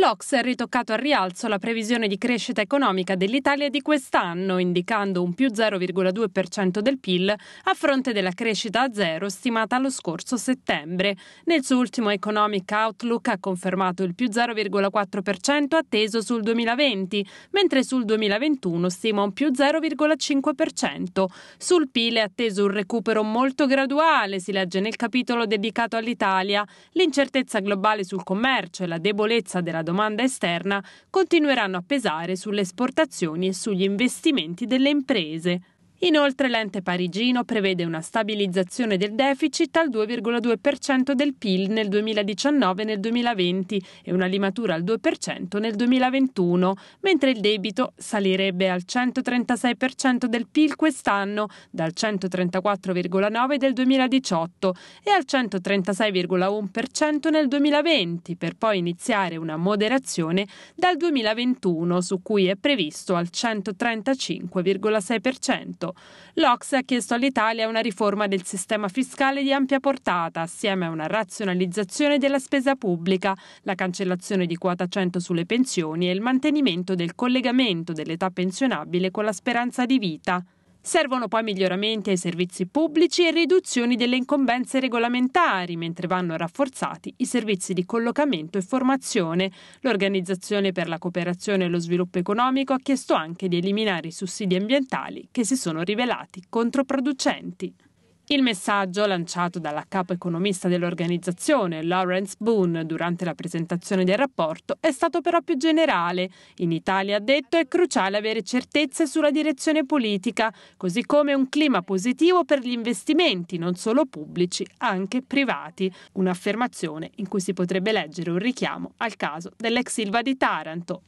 L'Ox ha ritoccato al rialzo la previsione di crescita economica dell'Italia di quest'anno, indicando un più 0,2% del PIL a fronte della crescita a zero stimata lo scorso settembre. Nel suo ultimo Economic Outlook ha confermato il più 0,4% atteso sul 2020, mentre sul 2021 stima un più 0,5%. Sul PIL è atteso un recupero molto graduale, si legge nel capitolo dedicato all'Italia. L'incertezza globale sul commercio e la debolezza della domanda esterna continueranno a pesare sulle esportazioni e sugli investimenti delle imprese. Inoltre l'ente parigino prevede una stabilizzazione del deficit al 2,2% del PIL nel 2019 e nel 2020 e una limatura al 2% nel 2021, mentre il debito salirebbe al 136% del PIL quest'anno, dal 134,9% del 2018 e al 136,1% nel 2020, per poi iniziare una moderazione dal 2021, su cui è previsto al 135,6%. Stato. L'Ox ha chiesto all'Italia una riforma del sistema fiscale di ampia portata, assieme a una razionalizzazione della spesa pubblica, la cancellazione di quota 100 sulle pensioni e il mantenimento del collegamento dell'età pensionabile con la speranza di vita. Servono poi miglioramenti ai servizi pubblici e riduzioni delle incombenze regolamentari, mentre vanno rafforzati i servizi di collocamento e formazione. L'Organizzazione per la cooperazione e lo sviluppo economico ha chiesto anche di eliminare i sussidi ambientali che si sono rivelati controproducenti. Il messaggio lanciato dalla capo economista dell'organizzazione, Lawrence Boone, durante la presentazione del rapporto è stato però più generale. In Italia, ha detto, è cruciale avere certezze sulla direzione politica, così come un clima positivo per gli investimenti, non solo pubblici, anche privati. Un'affermazione in cui si potrebbe leggere un richiamo al caso dell'ex Silva di Taranto.